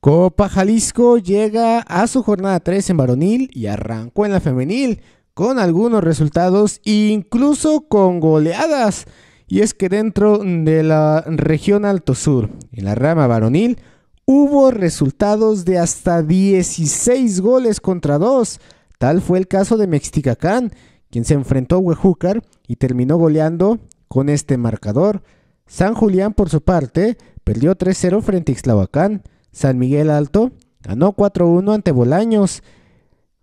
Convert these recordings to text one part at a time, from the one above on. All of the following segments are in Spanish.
Copa Jalisco llega a su jornada 3 en varonil y arrancó en la femenil con algunos resultados, incluso con goleadas. Y es que dentro de la región Alto Sur, en la rama varonil, hubo resultados de hasta 16 goles contra 2. Tal fue el caso de Mexicacán quien se enfrentó a Huejúcar y terminó goleando con este marcador. San Julián, por su parte, perdió 3-0 frente a Ixtlahuacán. San Miguel Alto ganó 4-1 ante Bolaños.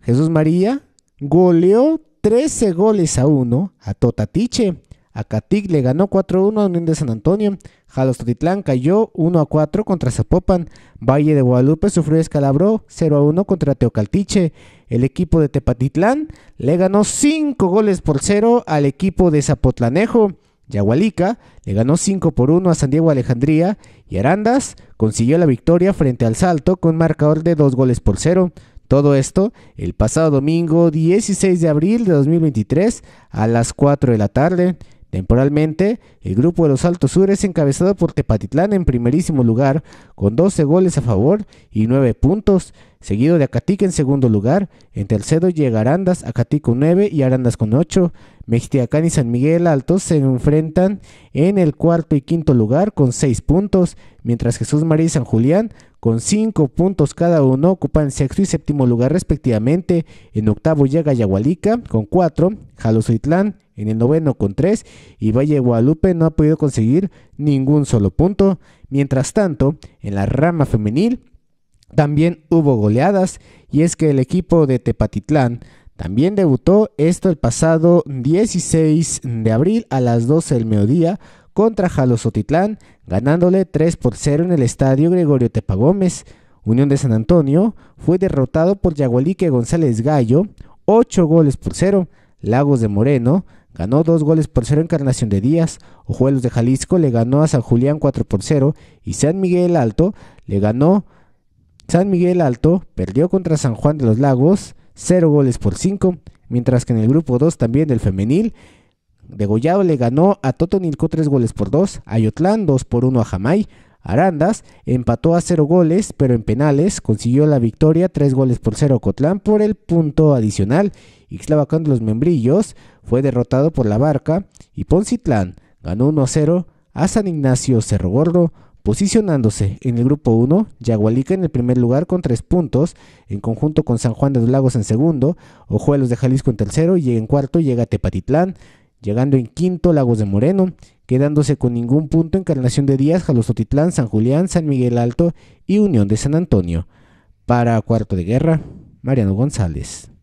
Jesús María goleó 13 goles a 1 a Totatiche. A le ganó 4-1 a Unión de San Antonio. Jalostotitlán cayó 1-4 contra Zapopan. Valle de Guadalupe sufrió escalabro 0-1 contra Teocaltiche. El equipo de Tepatitlán le ganó 5 goles por 0 al equipo de Zapotlanejo. Yagualica le ganó 5 por 1 a San Diego Alejandría y Arandas consiguió la victoria frente al Salto con marcador de dos goles por cero. Todo esto el pasado domingo 16 de abril de 2023 a las 4 de la tarde. Temporalmente, el grupo de los Altos Sur es encabezado por Tepatitlán en primerísimo lugar, con 12 goles a favor y 9 puntos seguido de Acatica en segundo lugar, en tercero llega Arandas, Acatica con 9 y Arandas con 8. Mexitiacán y San Miguel Altos se enfrentan en el cuarto y quinto lugar con 6 puntos, mientras Jesús María y San Julián con 5 puntos cada uno ocupan sexto y séptimo lugar respectivamente. En octavo llega Yagualica con 4, Jalosuitlán en el noveno con 3 y Valle Guadalupe no ha podido conseguir ningún solo punto. Mientras tanto, en la rama femenil, también hubo goleadas y es que el equipo de Tepatitlán también debutó esto el pasado 16 de abril a las 12 del mediodía contra Jalosotitlán, ganándole 3 por 0 en el estadio Gregorio Gómez Unión de San Antonio fue derrotado por Yagualique González Gallo, 8 goles por 0. Lagos de Moreno ganó 2 goles por 0 Encarnación de Díaz. Ojuelos de Jalisco le ganó a San Julián 4 por 0 y San Miguel Alto le ganó San Miguel Alto perdió contra San Juan de los Lagos 0 goles por 5, mientras que en el grupo 2 también el femenil, de Degollado le ganó a Totonilco 3 goles por 2, Ayotlán 2 por 1 a Jamay, Arandas empató a 0 goles, pero en penales consiguió la victoria 3 goles por 0 a Cotlán por el punto adicional, Ixlavacán de los Membrillos fue derrotado por la Barca y Poncitlán ganó 1 a 0 a San Ignacio Cerro Gordo Posicionándose en el grupo 1, Yagualica en el primer lugar con 3 puntos, en conjunto con San Juan de los Lagos en segundo, Ojuelos de Jalisco en tercero y en cuarto llega Tepatitlán, llegando en quinto Lagos de Moreno, quedándose con ningún punto Encarnación de Díaz, Jalosotitlán, San Julián, San Miguel Alto y Unión de San Antonio. Para Cuarto de Guerra, Mariano González.